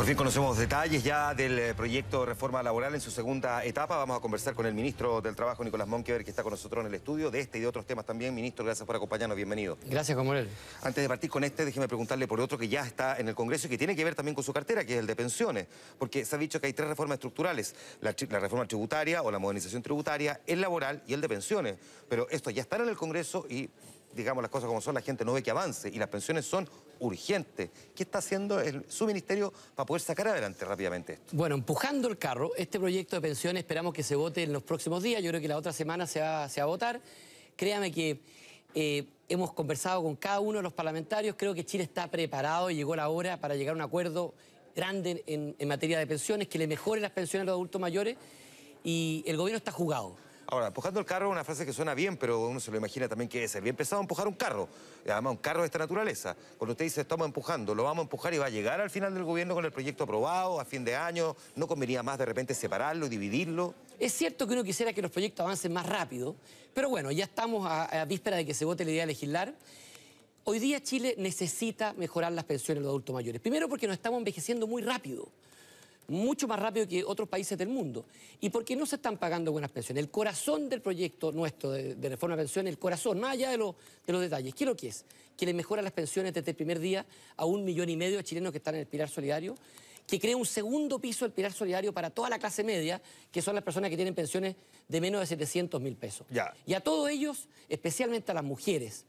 Por fin conocemos detalles ya del eh, proyecto de reforma laboral en su segunda etapa. Vamos a conversar con el ministro del Trabajo, Nicolás Monkever, que está con nosotros en el estudio, de este y de otros temas también. Ministro, gracias por acompañarnos, bienvenido. Gracias, Comorel. Antes de partir con este, déjeme preguntarle por otro que ya está en el Congreso y que tiene que ver también con su cartera, que es el de pensiones, porque se ha dicho que hay tres reformas estructurales, la, reforma tributaria o la modernización tributaria, el laboral y el de pensiones. Pero esto ya están en el Congreso y digamos las cosas como son, la gente no ve que avance y las pensiones son urgentes. ¿Qué está haciendo su ministerio para poder sacar adelante rápidamente esto? Bueno, empujando el carro, este proyecto de pensiones esperamos que se vote en los próximos días, yo creo que la otra semana se va, a votar. Créame que eh, hemos conversado con cada uno de los parlamentarios, creo que Chile está preparado y llegó la hora para llegar a un acuerdo grande en, en materia de pensiones, que le mejore las pensiones a los adultos mayores y el gobierno está jugado. Ahora, empujando el carro es una frase que suena bien, pero uno se lo imagina también que es había bien a empujar un carro. Además, un carro de esta naturaleza. Cuando usted dice, estamos empujando, lo vamos a empujar y va a llegar al final del gobierno con el proyecto aprobado, a fin de año, ¿no convenía más de repente separarlo, y dividirlo? Es cierto que uno quisiera que los proyectos avancen más rápido, pero bueno, ya estamos a, a víspera de que se vote la idea de legislar. Hoy día Chile necesita mejorar las pensiones de los adultos mayores. Primero porque nos estamos envejeciendo muy rápido mucho más rápido que otros países del mundo. ¿Y por qué no se están pagando buenas pensiones? El corazón del proyecto nuestro de, reforma de pensiones, el corazón, más allá de, de los detalles, ¿qué es lo que es? Que le mejora las pensiones desde el primer día a un millón y medio de chilenos que están en el pilar solidario, que crea un segundo piso del pilar solidario para toda la clase media, que son las personas que tienen pensiones de menos de 700 mil pesos. Y a todos ellos, especialmente a las mujeres,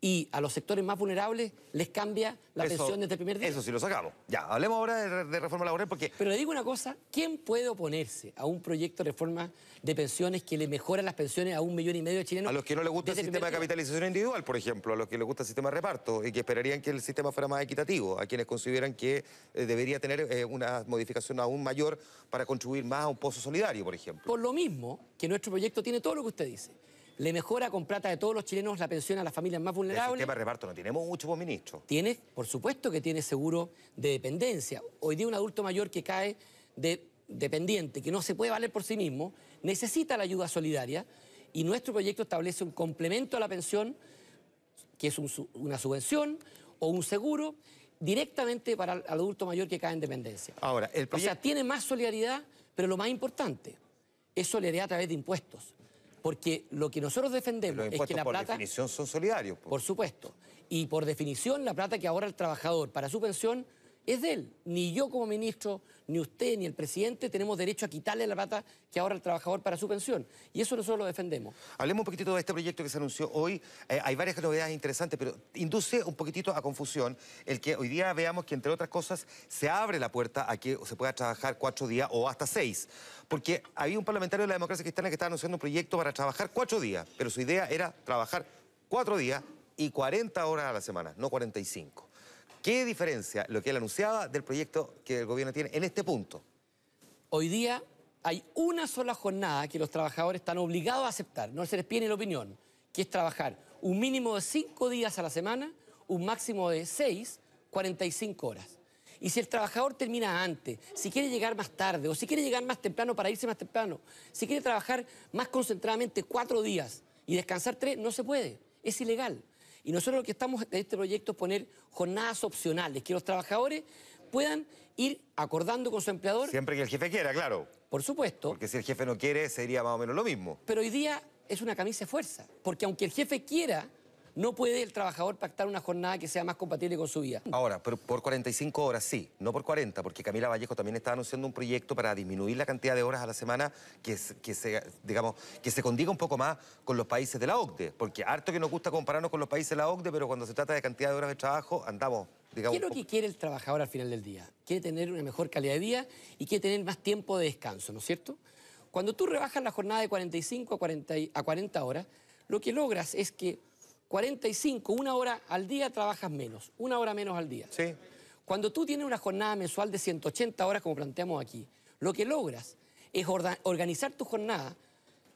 y a los sectores más vulnerables les cambia la pensión desde el primer día. Eso sí lo sacamos. Ya, hablemos ahora de, reforma laboral porque... Pero le digo una cosa, ¿quién puede oponerse a un proyecto de reforma de pensiones que le mejora las pensiones a un millón y medio de chilenos? A los que no les gusta el sistema de capitalización individual, por ejemplo, a los que les gusta el sistema de reparto y que esperarían que el sistema fuera más equitativo, a quienes consideran que eh, debería tener eh, una modificación aún mayor para contribuir más a un pozo solidario, por ejemplo. Por lo mismo que nuestro proyecto tiene todo lo que usted dice le mejora con plata de todos los chilenos la pensión a las familias más vulnerables. El tema de reparto no tiene mucho, vos, pues, ministro. Tiene, por supuesto que tiene seguro de dependencia. Hoy día un adulto mayor que cae de dependiente, que no se puede valer por sí mismo, necesita la ayuda solidaria y nuestro proyecto establece un complemento a la pensión, que es una subvención o un seguro directamente para el adulto mayor que cae en dependencia. Ahora, el O sea, tiene más solidaridad, pero lo más importante es solidaridad a través de impuestos. Porque lo que nosotros defendemos es que la plata... por definición son solidarios. Por. por supuesto. Y por definición la plata que ahorra el trabajador para su pensión es de él. Ni yo como ministro, ni usted, ni el presidente tenemos derecho a quitarle la plata que ahora el trabajador para su pensión. Y eso nosotros lo defendemos. Hablemos un poquitito de este proyecto que se anunció hoy. Eh, hay varias novedades interesantes, pero induce un poquitito a confusión el que hoy día veamos que, entre otras cosas, se abre la puerta a que se pueda trabajar cuatro días o hasta seis. Porque había un parlamentario de la democracia cristiana que estaba anunciando un proyecto para trabajar cuatro días, pero su idea era trabajar cuatro días y 40 horas a la semana, no 45. ¿Qué diferencia lo que él anunciaba del proyecto que el gobierno tiene en este punto? Hoy día hay una sola jornada que los trabajadores están obligados a aceptar, no se les pide la opinión, que es trabajar un mínimo de cinco días a la semana, un máximo de seis, 45 horas. Y si el trabajador termina antes, si quiere llegar más tarde o si quiere llegar más temprano para irse más temprano, si quiere trabajar más concentradamente cuatro días y descansar tres, no se puede, es ilegal. Y nosotros lo que estamos en este proyecto es poner jornadas opcionales, que los trabajadores puedan ir acordando con su empleador. Siempre que el jefe quiera, claro. Por supuesto. Porque si el jefe no quiere, sería más o menos lo mismo. Pero hoy día es una camisa de fuerza, porque aunque el jefe quiera no puede el trabajador pactar una jornada que sea más compatible con su vida. Ahora, por 45 horas sí, no por 40, porque Camila Vallejo también está anunciando un proyecto para disminuir la cantidad de horas a la semana que, se, digamos, que se condiga un poco más con los países de la OCDE, porque harto que nos gusta compararnos con los países de la OCDE, pero cuando se trata de cantidad de horas de trabajo, andamos Digamos, ¿Qué es lo que quiere el trabajador al final del día? Quiere tener una mejor calidad de vida y quiere tener más tiempo de descanso, ¿no es cierto? Cuando tú rebajas la jornada de 45 a 40, a 40 horas, lo que logras es que 45, una hora al día trabajas menos, una hora menos al día. Sí. Cuando tú tienes una jornada mensual de 180 horas, como planteamos aquí, lo que logras es organizar tu jornada,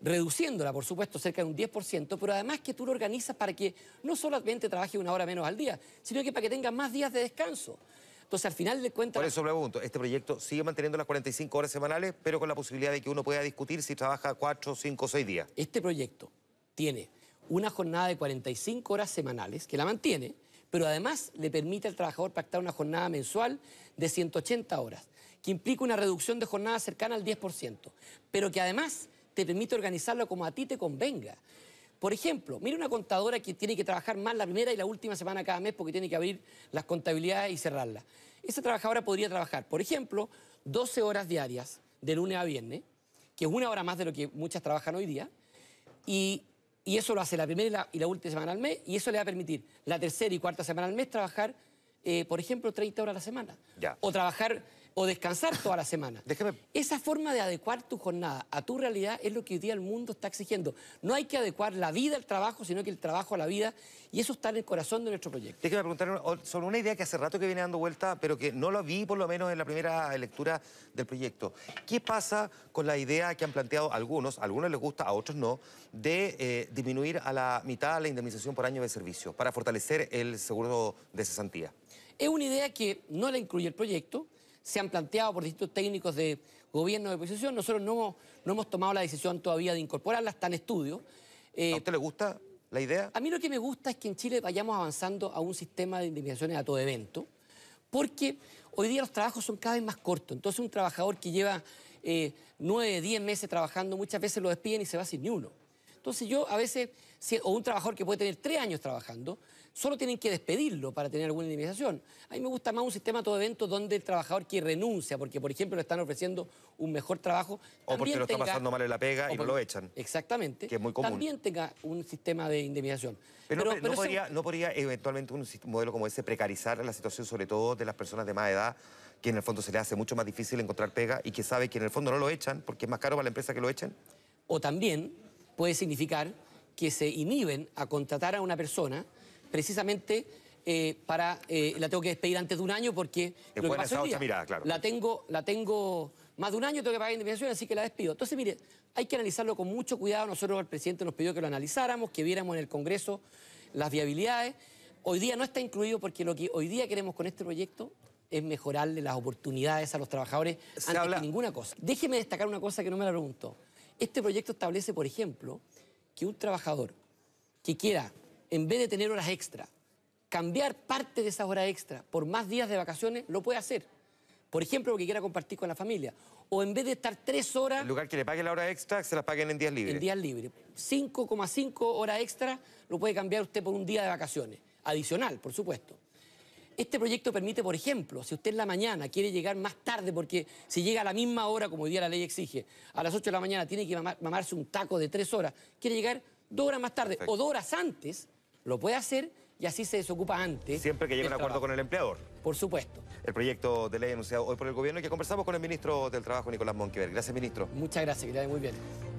reduciéndola, por supuesto, cerca de un 10%, pero además que tú lo organizas para que no solamente trabajes una hora menos al día, sino que para que tengas más días de descanso. Entonces, al final de cuentas... Por eso pregunto, ¿este proyecto sigue manteniendo las 45 horas semanales, pero con la posibilidad de que uno pueda discutir si trabaja 4, 5, 6 días? Este proyecto tiene una jornada de 45 horas semanales, que la mantiene, pero además le permite al trabajador pactar una jornada mensual de 180 horas, que implica una reducción de jornada cercana al 10%, pero que además te permite organizarlo como a ti te convenga. Por ejemplo, mira una contadora que tiene que trabajar más la primera y la última semana cada mes porque tiene que abrir las contabilidades y cerrarlas. Esa trabajadora podría trabajar, por ejemplo, 12 horas diarias de lunes a viernes, que es una hora más de lo que muchas trabajan hoy día, y y eso lo hace la primera y la, última semana al mes, y eso le va a permitir la tercera y cuarta semana al mes trabajar, eh, por ejemplo, 30 horas a la semana. O trabajar o descansar toda la semana. Déjame... Esa forma de adecuar tu jornada a tu realidad es lo que hoy día el mundo está exigiendo. No hay que adecuar la vida al trabajo, sino que el trabajo a la vida, y eso está en el corazón de nuestro proyecto. que preguntar sobre una idea que hace rato que viene dando vuelta, pero que no la vi por lo menos en la primera lectura del proyecto. ¿Qué pasa con la idea que han planteado algunos, a algunos les gusta, a otros no, de eh, disminuir a la mitad la indemnización por año de servicio para fortalecer el seguro de cesantía? Es una idea que no la incluye el proyecto, se han planteado por distintos técnicos de gobierno de oposición. Nosotros no hemos, no hemos tomado la decisión todavía de incorporarlas, tan en estudio. Eh, ¿A usted le gusta la idea? A mí lo que me gusta es que en Chile vayamos avanzando a un sistema de indemnizaciones a todo evento, porque hoy día los trabajos son cada vez más cortos. Entonces un trabajador que lleva eh, nueve, diez meses trabajando, muchas veces lo despiden y se va sin ni uno. Entonces yo a veces, o un trabajador que puede tener tres años trabajando, solo tienen que despedirlo para tener alguna indemnización. A mí me gusta más un sistema todo evento donde el trabajador que renuncia, porque por ejemplo le están ofreciendo un mejor trabajo. O porque lo está pasando mal en la pega y no lo echan. Exactamente. Que es muy común. También tenga un sistema de indemnización. Pero, no, podría, eventualmente un modelo como ese precarizar la situación, sobre todo de las personas de más edad, que en el fondo se le hace mucho más difícil encontrar pega y que sabe que en el fondo no lo echan porque es más caro para la empresa que lo echen? O también puede significar que se inhiben a contratar a una persona precisamente eh, para eh, la tengo que despedir antes de un año porque lo pasó mirada, claro. la tengo la tengo más de un año tengo que pagar indemnización así que la despido entonces mire hay que analizarlo con mucho cuidado nosotros el presidente nos pidió que lo analizáramos que viéramos en el Congreso las viabilidades hoy día no está incluido porque lo que hoy día queremos con este proyecto es mejorarle las oportunidades a los trabajadores antes habla... ninguna cosa déjeme destacar una cosa que no me la preguntó este proyecto establece, por ejemplo, que un trabajador que quiera, en vez de tener horas extra, cambiar parte de esas horas extra por más días de vacaciones, lo puede hacer. Por ejemplo, porque que quiera compartir con la familia. O en vez de estar tres horas... En lugar que le pague la hora extra, se la paguen en días libres. En días libres. 5,5 horas extra lo puede cambiar usted por un día de vacaciones. Adicional, por supuesto. Este proyecto permite, por ejemplo, si usted en la mañana quiere llegar más tarde, porque si llega a la misma hora, como hoy día la ley exige, a las 8 de la mañana tiene que mamarse un taco de 3 horas, quiere llegar 2 horas más tarde o 2 horas antes, lo puede hacer y así se desocupa antes. Siempre que llegue a un acuerdo con el empleador. Por supuesto. El proyecto de ley anunciado hoy por el gobierno y que conversamos con el ministro del Trabajo, Nicolás Monquever. Gracias, ministro. Muchas gracias, que le muy bien.